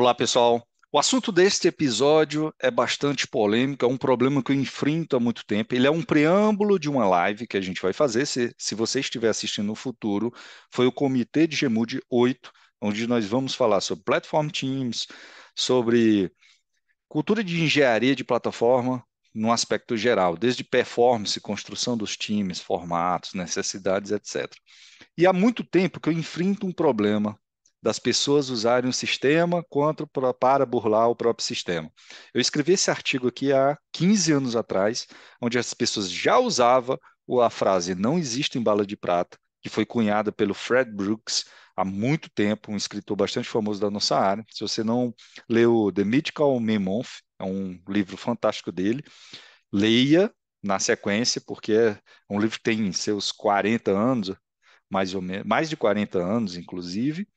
Olá, pessoal. O assunto deste episódio é bastante polêmico, é um problema que eu enfrento há muito tempo. Ele é um preâmbulo de uma live que a gente vai fazer, se, se você estiver assistindo no futuro. Foi o Comitê de Gemude 8, onde nós vamos falar sobre Platform Teams, sobre cultura de engenharia de plataforma num aspecto geral, desde performance, construção dos times, formatos, necessidades, etc. E há muito tempo que eu enfrento um problema das pessoas usarem o sistema quanto para burlar o próprio sistema. Eu escrevi esse artigo aqui há 15 anos atrás, onde as pessoas já usavam a frase não existe em bala de prata, que foi cunhada pelo Fred Brooks há muito tempo, um escritor bastante famoso da nossa área. Se você não leu The Mythical Memonth, é um livro fantástico dele, leia na sequência, porque é um livro que tem seus 40 anos, mais ou menos, mais de 40 anos, inclusive,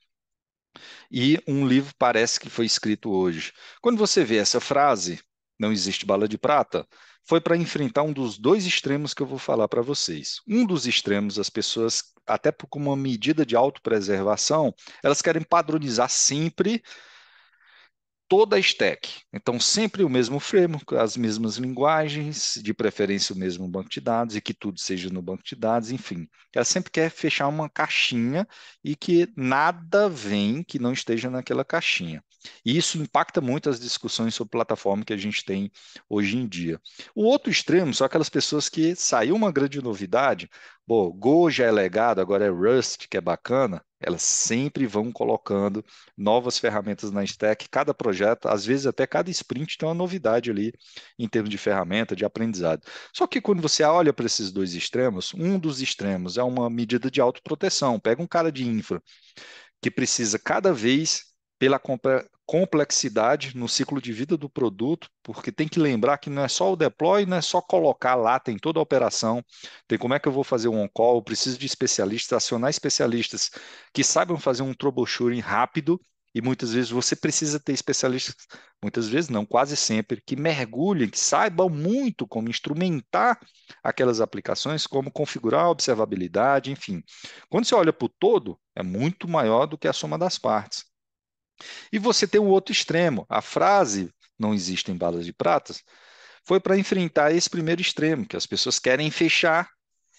e um livro parece que foi escrito hoje. Quando você vê essa frase, não existe bala de prata, foi para enfrentar um dos dois extremos que eu vou falar para vocês. Um dos extremos, as pessoas, até como uma medida de autopreservação, elas querem padronizar sempre toda a stack. Então, sempre o mesmo framework, as mesmas linguagens, de preferência o mesmo banco de dados e que tudo seja no banco de dados, enfim. Ela sempre quer fechar uma caixinha e que nada vem que não esteja naquela caixinha. E isso impacta muito as discussões sobre plataforma que a gente tem hoje em dia. O outro extremo são aquelas pessoas que saiu uma grande novidade, Pô, Go já é legado, agora é Rust, que é bacana. Elas sempre vão colocando novas ferramentas na stack, cada projeto, às vezes até cada sprint tem uma novidade ali em termos de ferramenta, de aprendizado. Só que quando você olha para esses dois extremos, um dos extremos é uma medida de autoproteção. Pega um cara de infra que precisa cada vez pela complexidade no ciclo de vida do produto, porque tem que lembrar que não é só o deploy, não é só colocar lá, tem toda a operação, tem como é que eu vou fazer um on-call, eu preciso de especialistas, acionar especialistas que saibam fazer um troubleshooting rápido, e muitas vezes você precisa ter especialistas, muitas vezes não, quase sempre, que mergulhem, que saibam muito como instrumentar aquelas aplicações, como configurar a observabilidade, enfim. Quando você olha para o todo, é muito maior do que a soma das partes. E você tem o outro extremo. A frase não existem balas de pratas foi para enfrentar esse primeiro extremo, que as pessoas querem fechar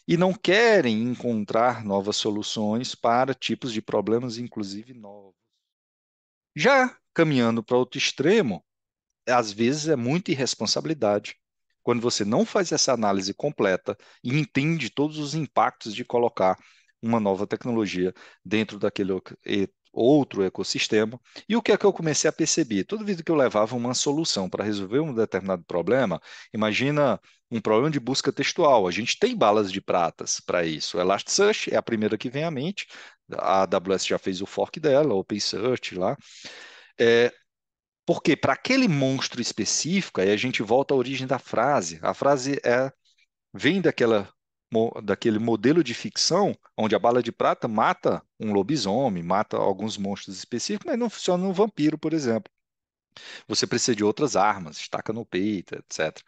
e não querem encontrar novas soluções para tipos de problemas, inclusive novos. Já caminhando para outro extremo, às vezes é muita irresponsabilidade. Quando você não faz essa análise completa e entende todos os impactos de colocar uma nova tecnologia dentro daquele outro ecossistema. E o que é que eu comecei a perceber? Toda vez que eu levava uma solução para resolver um determinado problema, imagina um problema de busca textual. A gente tem balas de pratas para isso. Elasticsearch é a primeira que vem à mente. A AWS já fez o fork dela, OpenSearch lá. É, porque para aquele monstro específico, aí a gente volta à origem da frase. A frase é vem daquela daquele modelo de ficção, onde a bala de prata mata um lobisomem, mata alguns monstros específicos, mas não funciona no vampiro, por exemplo. Você precisa de outras armas, estaca no peito, etc.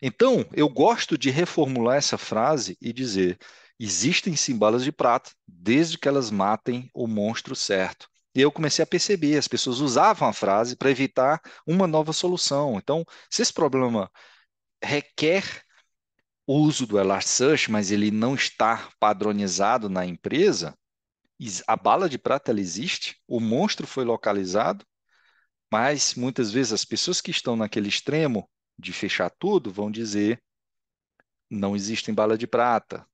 Então, eu gosto de reformular essa frase e dizer: existem sim balas de prata, desde que elas matem o monstro certo. E eu comecei a perceber, as pessoas usavam a frase para evitar uma nova solução. Então, se esse problema requer uso do Elasticsearch, mas ele não está padronizado na empresa, a bala de prata ela existe, o monstro foi localizado, mas muitas vezes as pessoas que estão naquele extremo de fechar tudo vão dizer não existem bala de prata,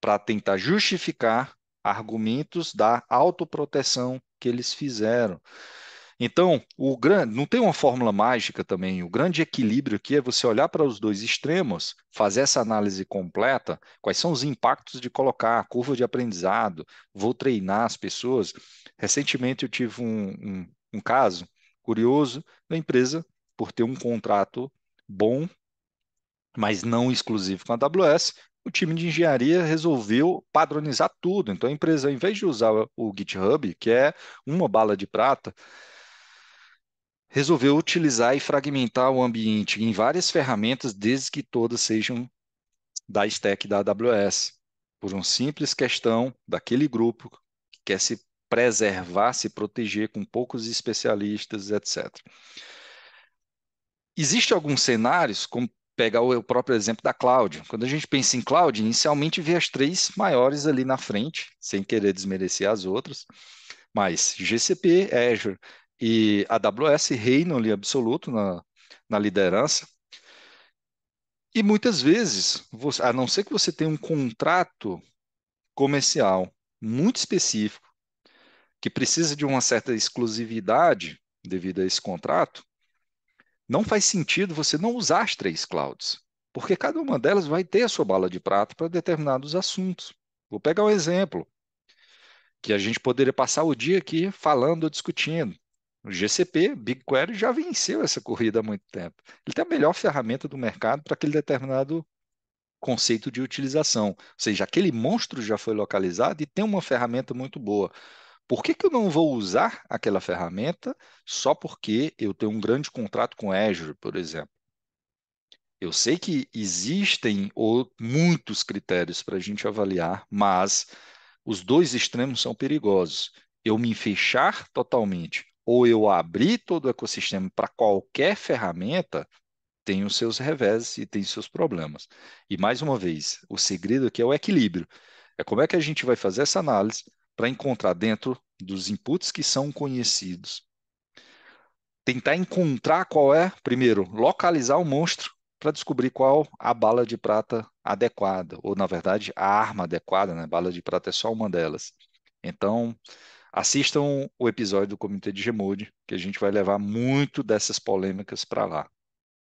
para tentar justificar argumentos da autoproteção que eles fizeram. Então, o grande, não tem uma fórmula mágica também. O grande equilíbrio aqui é você olhar para os dois extremos, fazer essa análise completa, quais são os impactos de colocar a curva de aprendizado, vou treinar as pessoas. Recentemente eu tive um, um, um caso curioso da empresa por ter um contrato bom, mas não exclusivo com a AWS, o time de engenharia resolveu padronizar tudo. Então a empresa, em vez de usar o GitHub, que é uma bala de prata, resolveu utilizar e fragmentar o ambiente em várias ferramentas, desde que todas sejam da stack da AWS, por uma simples questão daquele grupo que quer se preservar, se proteger com poucos especialistas, etc. Existem alguns cenários, como pegar o próprio exemplo da cloud. Quando a gente pensa em cloud, inicialmente vê as três maiores ali na frente, sem querer desmerecer as outras, mas GCP, Azure e a AWS reinam ali absoluto na, na liderança. E muitas vezes, você, a não ser que você tenha um contrato comercial muito específico, que precisa de uma certa exclusividade devido a esse contrato, não faz sentido você não usar as três clouds, porque cada uma delas vai ter a sua bala de prata para determinados assuntos. Vou pegar um exemplo que a gente poderia passar o dia aqui falando ou discutindo. O GCP, BigQuery, já venceu essa corrida há muito tempo. Ele tem a melhor ferramenta do mercado para aquele determinado conceito de utilização. Ou seja, aquele monstro já foi localizado e tem uma ferramenta muito boa. Por que, que eu não vou usar aquela ferramenta só porque eu tenho um grande contrato com Azure, por exemplo? Eu sei que existem ou, muitos critérios para a gente avaliar, mas os dois extremos são perigosos. Eu me fechar totalmente ou eu abrir todo o ecossistema para qualquer ferramenta, tem os seus reveses e tem os seus problemas. E mais uma vez, o segredo aqui é o equilíbrio. É como é que a gente vai fazer essa análise para encontrar dentro dos inputs que são conhecidos. Tentar encontrar qual é, primeiro, localizar o monstro para descobrir qual a bala de prata adequada, ou na verdade, a arma adequada, né? Bala de prata é só uma delas. Então, assistam o episódio do Comitê de Gemode, que a gente vai levar muito dessas polêmicas para lá.